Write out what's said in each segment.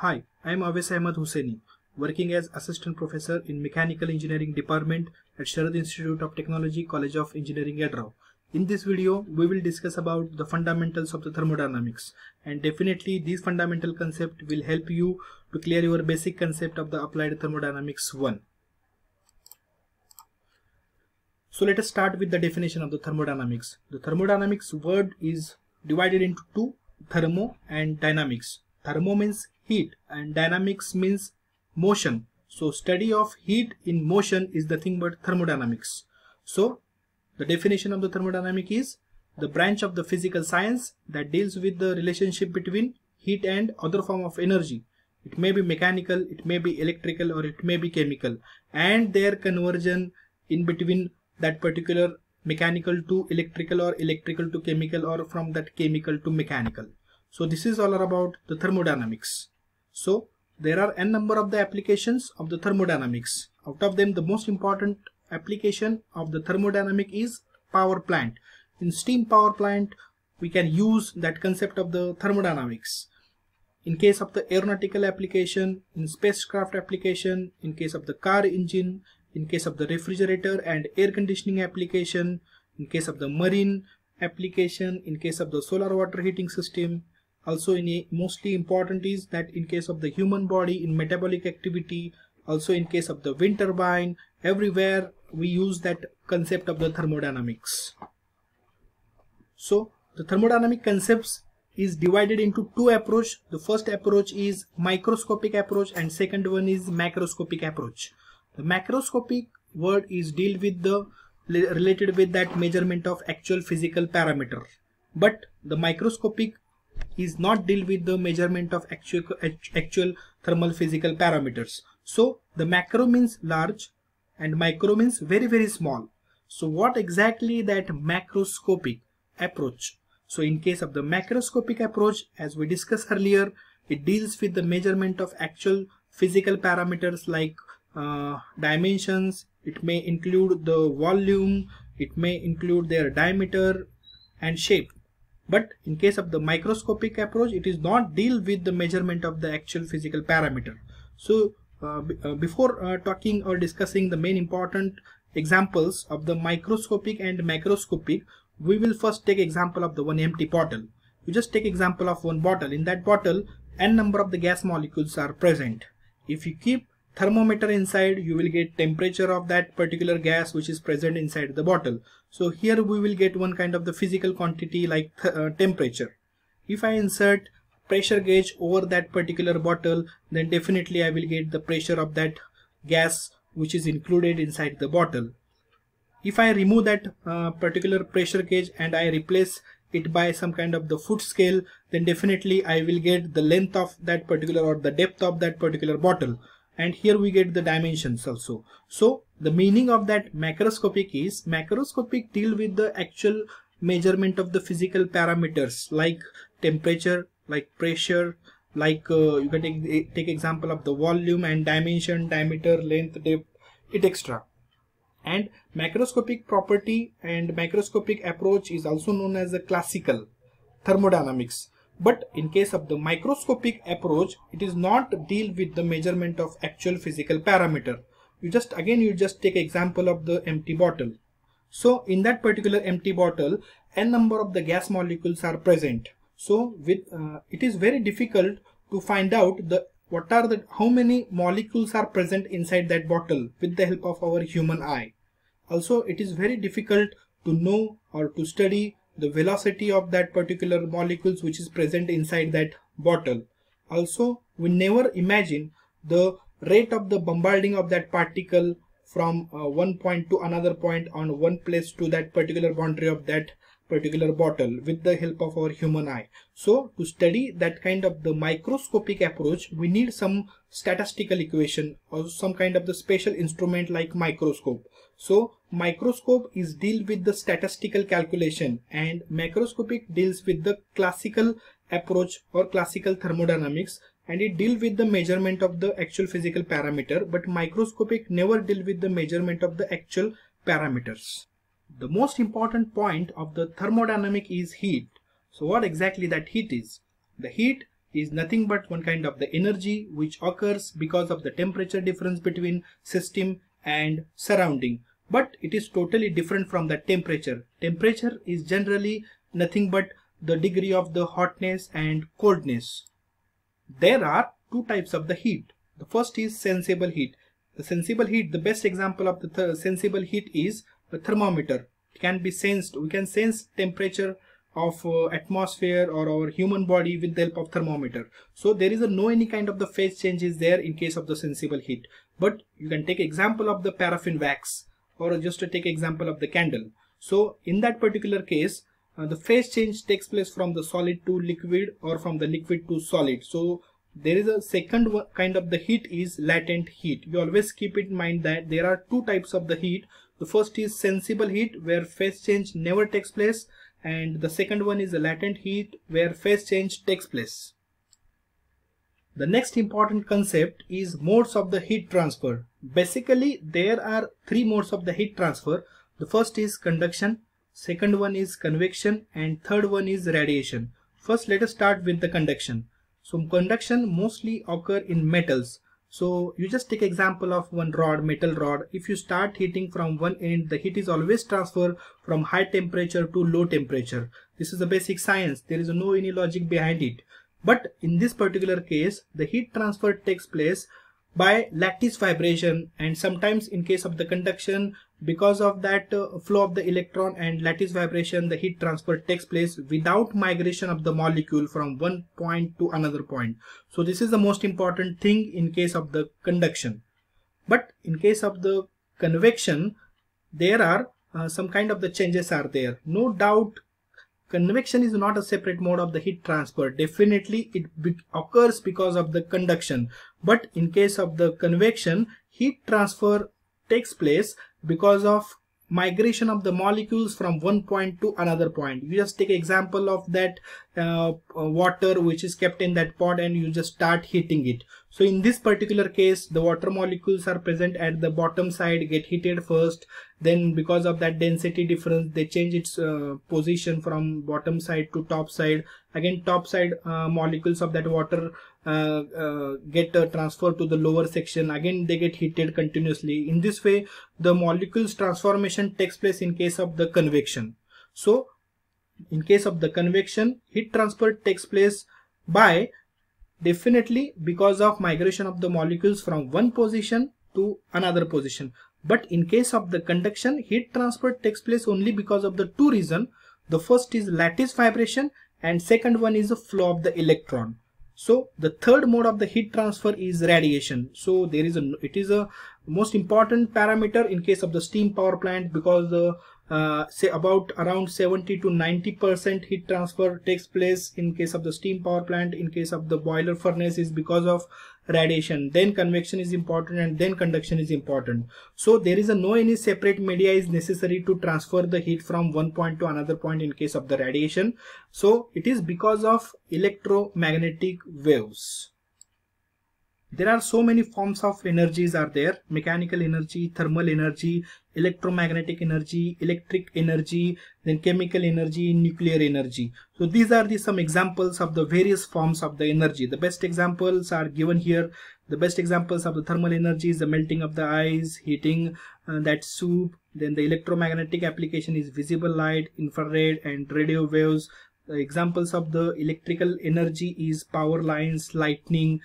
Hi, I am Aves Ahmed Husseini, working as Assistant Professor in Mechanical Engineering Department at Sharad Institute of Technology College of Engineering at Rao. In this video, we will discuss about the fundamentals of the thermodynamics and definitely these fundamental concept will help you to clear your basic concept of the applied thermodynamics 1. So let us start with the definition of the thermodynamics. The thermodynamics word is divided into two, thermo and dynamics. Thermo means heat and dynamics means motion. So study of heat in motion is the thing but thermodynamics. So the definition of the thermodynamic is the branch of the physical science that deals with the relationship between heat and other form of energy. It may be mechanical, it may be electrical or it may be chemical and their conversion in between that particular mechanical to electrical or electrical to chemical or from that chemical to mechanical. So this is all about the thermodynamics. So there are n number of the applications of the thermodynamics. Out of them the most important application of the thermodynamic is power plant. In steam power plant we can use that concept of the thermodynamics. In case of the aeronautical application, in spacecraft application, in case of the car engine, in case of the refrigerator and air conditioning application, in case of the marine application, in case of the solar water heating system, also in a, mostly important is that in case of the human body in metabolic activity also in case of the wind turbine everywhere we use that concept of the thermodynamics so the thermodynamic concepts is divided into two approach the first approach is microscopic approach and second one is macroscopic approach the macroscopic word is deal with the related with that measurement of actual physical parameter but the microscopic is not deal with the measurement of actual, actual thermal physical parameters. So the macro means large and micro means very very small. So what exactly that macroscopic approach? So in case of the macroscopic approach as we discussed earlier it deals with the measurement of actual physical parameters like uh, dimensions, it may include the volume, it may include their diameter and shape but in case of the microscopic approach, it is not deal with the measurement of the actual physical parameter. So uh, uh, before uh, talking or discussing the main important examples of the microscopic and macroscopic, we will first take example of the one empty bottle. You just take example of one bottle. In that bottle, n number of the gas molecules are present. If you keep thermometer inside you will get temperature of that particular gas which is present inside the bottle so here we will get one kind of the physical quantity like uh, temperature if i insert pressure gauge over that particular bottle then definitely i will get the pressure of that gas which is included inside the bottle if i remove that uh, particular pressure gauge and i replace it by some kind of the foot scale then definitely i will get the length of that particular or the depth of that particular bottle and here we get the dimensions also. So the meaning of that macroscopic is macroscopic deal with the actual measurement of the physical parameters like temperature, like pressure, like uh, you can take, take example of the volume and dimension, diameter, length, depth, it etc. And macroscopic property and macroscopic approach is also known as the classical thermodynamics. But in case of the microscopic approach, it is not deal with the measurement of actual physical parameter. You just again, you just take example of the empty bottle. So in that particular empty bottle, n number of the gas molecules are present. So with uh, it is very difficult to find out the what are the how many molecules are present inside that bottle with the help of our human eye. Also, it is very difficult to know or to study the velocity of that particular molecules which is present inside that bottle. Also, we never imagine the rate of the bombarding of that particle from uh, one point to another point on one place to that particular boundary of that particular bottle with the help of our human eye. So to study that kind of the microscopic approach, we need some statistical equation or some kind of the special instrument like microscope. So Microscope is deal with the statistical calculation and macroscopic deals with the classical approach or classical thermodynamics and it deal with the measurement of the actual physical parameter but microscopic never deal with the measurement of the actual parameters. The most important point of the thermodynamic is heat. So what exactly that heat is? The heat is nothing but one kind of the energy which occurs because of the temperature difference between system and surrounding but it is totally different from the temperature. Temperature is generally nothing but the degree of the hotness and coldness. There are two types of the heat. The first is sensible heat. The sensible heat, the best example of the th sensible heat is a thermometer. It can be sensed. We can sense temperature of uh, atmosphere or our human body with the help of thermometer. So there is a no any kind of the phase changes there in case of the sensible heat. But you can take example of the paraffin wax or just to take example of the candle so in that particular case uh, the phase change takes place from the solid to liquid or from the liquid to solid so there is a second kind of the heat is latent heat you always keep in mind that there are two types of the heat the first is sensible heat where phase change never takes place and the second one is latent heat where phase change takes place the next important concept is modes of the heat transfer. Basically, there are three modes of the heat transfer. The first is conduction, second one is convection and third one is radiation. First, let us start with the conduction. So conduction mostly occur in metals. So you just take example of one rod, metal rod. If you start heating from one end, the heat is always transferred from high temperature to low temperature. This is the basic science. There is no any logic behind it. But in this particular case, the heat transfer takes place by lattice vibration and sometimes in case of the conduction because of that uh, flow of the electron and lattice vibration the heat transfer takes place without migration of the molecule from one point to another point so this is the most important thing in case of the conduction but in case of the convection there are uh, some kind of the changes are there no doubt convection is not a separate mode of the heat transfer definitely it be occurs because of the conduction but in case of the convection heat transfer takes place because of migration of the molecules from one point to another point you just take example of that uh, water which is kept in that pot and you just start heating it so in this particular case, the water molecules are present at the bottom side, get heated first. Then because of that density difference, they change its uh, position from bottom side to top side. Again, top side uh, molecules of that water uh, uh get uh, transferred to the lower section. Again, they get heated continuously. In this way, the molecules transformation takes place in case of the convection. So in case of the convection, heat transfer takes place by definitely because of migration of the molecules from one position to another position. But in case of the conduction, heat transfer takes place only because of the two reason. The first is lattice vibration and second one is the flow of the electron. So the third mode of the heat transfer is radiation. So there is a, it is a most important parameter in case of the steam power plant because the uh, say about around 70 to 90 percent heat transfer takes place in case of the steam power plant in case of the boiler furnace is because of radiation then convection is important and then conduction is important so there is a no any separate media is necessary to transfer the heat from one point to another point in case of the radiation so it is because of electromagnetic waves there are so many forms of energies are there mechanical energy thermal energy electromagnetic energy electric energy then chemical energy nuclear energy so these are the some examples of the various forms of the energy the best examples are given here the best examples of the thermal energy is the melting of the ice heating uh, that soup then the electromagnetic application is visible light infrared and radio waves the examples of the electrical energy is power lines lightning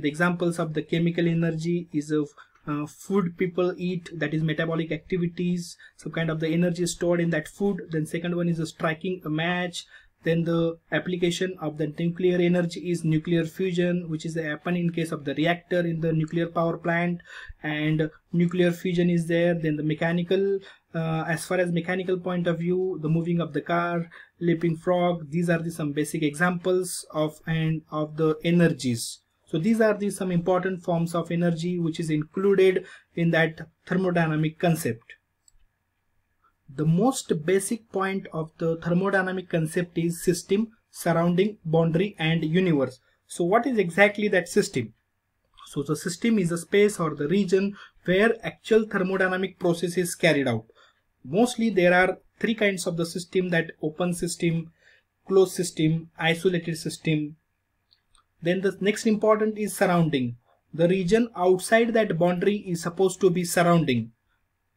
the examples of the chemical energy is of uh, food people eat that is metabolic activities some kind of the energy stored in that food then second one is striking a match then the application of the nuclear energy is nuclear fusion which is the happen in case of the reactor in the nuclear power plant and nuclear fusion is there then the mechanical uh, as far as mechanical point of view the moving of the car leaping frog these are the some basic examples of and of the energies so these are the some important forms of energy which is included in that thermodynamic concept. The most basic point of the thermodynamic concept is system, surrounding, boundary and universe. So what is exactly that system? So the system is a space or the region where actual thermodynamic process is carried out. Mostly there are three kinds of the system that open system, closed system, isolated system then the next important is surrounding. The region outside that boundary is supposed to be surrounding.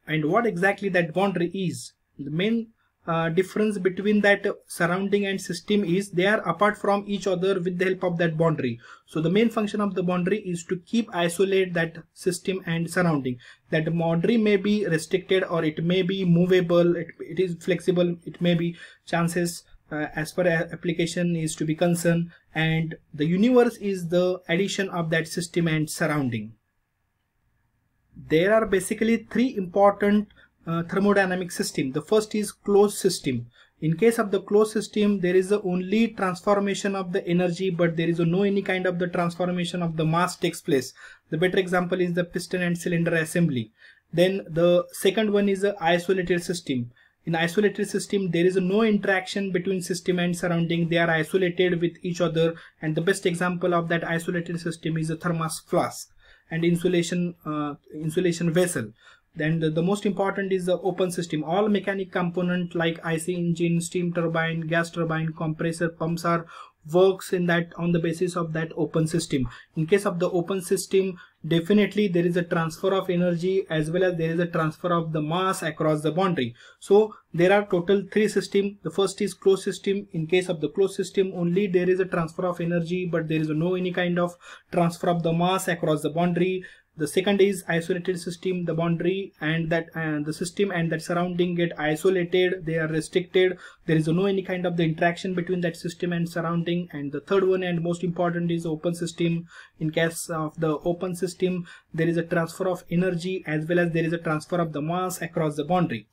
And what exactly that boundary is? The main uh, difference between that surrounding and system is they are apart from each other with the help of that boundary. So the main function of the boundary is to keep isolate that system and surrounding. That boundary may be restricted or it may be movable, it, it is flexible, it may be chances uh, as per application is to be concerned and the universe is the addition of that system and surrounding. There are basically three important uh, thermodynamic system. The first is closed system. In case of the closed system, there is only transformation of the energy, but there is no any kind of the transformation of the mass takes place. The better example is the piston and cylinder assembly. Then the second one is the isolated system in isolated system, there is no interaction between system and surrounding. They are isolated with each other. And the best example of that isolated system is a thermos flask and insulation uh, insulation vessel. Then the, the most important is the open system. All mechanic component like IC engine, steam turbine, gas turbine, compressor, pumps are works in that on the basis of that open system in case of the open system definitely there is a transfer of energy as well as there is a transfer of the mass across the boundary so there are total three system the first is closed system in case of the closed system only there is a transfer of energy but there is no any kind of transfer of the mass across the boundary the second is isolated system the boundary and that uh, the system and that surrounding get isolated they are restricted there is no any kind of the interaction between that system and surrounding and the third one and most important is open system in case of the open system there is a transfer of energy as well as there is a transfer of the mass across the boundary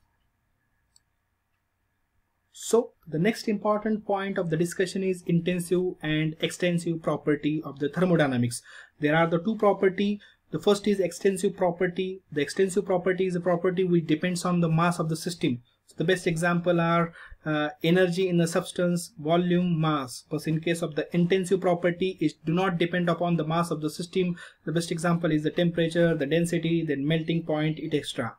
so the next important point of the discussion is intensive and extensive property of the thermodynamics. There are the two property the first is extensive property. The extensive property is a property which depends on the mass of the system. So the best example are uh, energy in a substance, volume, mass. But in case of the intensive property, it do not depend upon the mass of the system. The best example is the temperature, the density, then melting point, etc.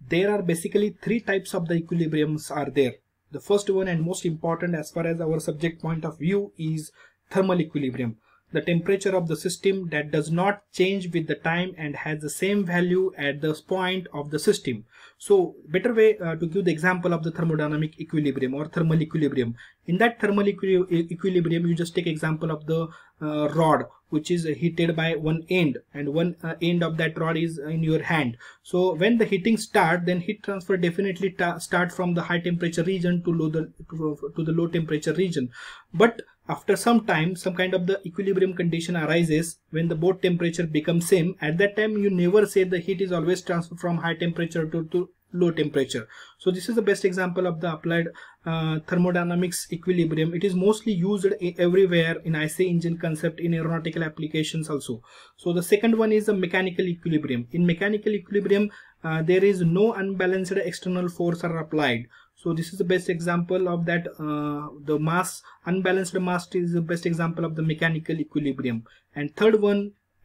There are basically three types of the equilibriums are there. The first one and most important as far as our subject point of view is thermal equilibrium the temperature of the system that does not change with the time and has the same value at the point of the system. So better way uh, to give the example of the thermodynamic equilibrium or thermal equilibrium. In that thermal equi equilibrium, you just take example of the uh, rod which is heated by one end and one uh, end of that rod is in your hand. So when the heating start, then heat transfer definitely start from the high temperature region to low the to, to the low temperature region. But after some time, some kind of the equilibrium condition arises when the both temperature becomes same. At that time, you never say the heat is always transferred from high temperature to, to low temperature. So this is the best example of the applied uh, thermodynamics equilibrium. It is mostly used everywhere in IC engine concept in aeronautical applications also. So the second one is the mechanical equilibrium. In mechanical equilibrium, uh, there is no unbalanced external force are applied so this is the best example of that uh, the mass unbalanced mass is the best example of the mechanical equilibrium and third one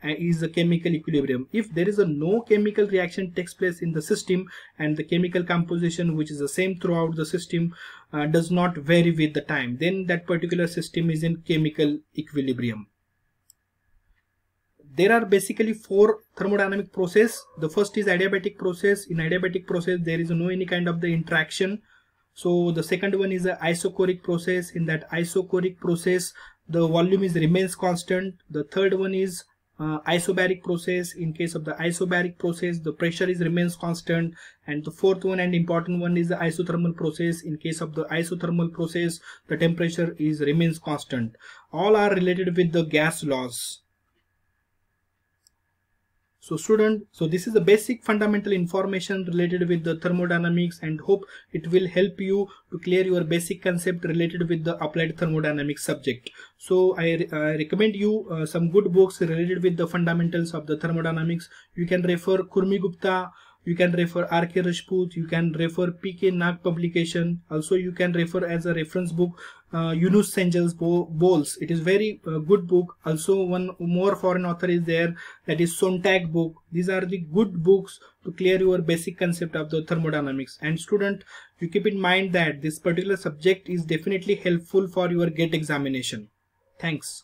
uh, is the chemical equilibrium if there is a no chemical reaction takes place in the system and the chemical composition which is the same throughout the system uh, does not vary with the time then that particular system is in chemical equilibrium there are basically four thermodynamic process the first is adiabatic process in adiabatic process there is no any kind of the interaction so the second one is the isochoric process. In that isochoric process, the volume is remains constant. The third one is uh, isobaric process. In case of the isobaric process, the pressure is remains constant. And the fourth one and important one is the isothermal process. In case of the isothermal process, the temperature is remains constant. All are related with the gas laws. So student, so this is the basic fundamental information related with the thermodynamics and hope it will help you to clear your basic concept related with the applied thermodynamics subject. So I, I recommend you uh, some good books related with the fundamentals of the thermodynamics. You can refer Kurmi Gupta, you can refer R.K. Rajput, you can refer P.K. Nag publication. Also you can refer as a reference book uh, Yunus Senjal's Bowls. It is very uh, good book. Also, one more foreign author is there that is Sontag book. These are the good books to clear your basic concept of the thermodynamics. And student, you keep in mind that this particular subject is definitely helpful for your GATE examination. Thanks.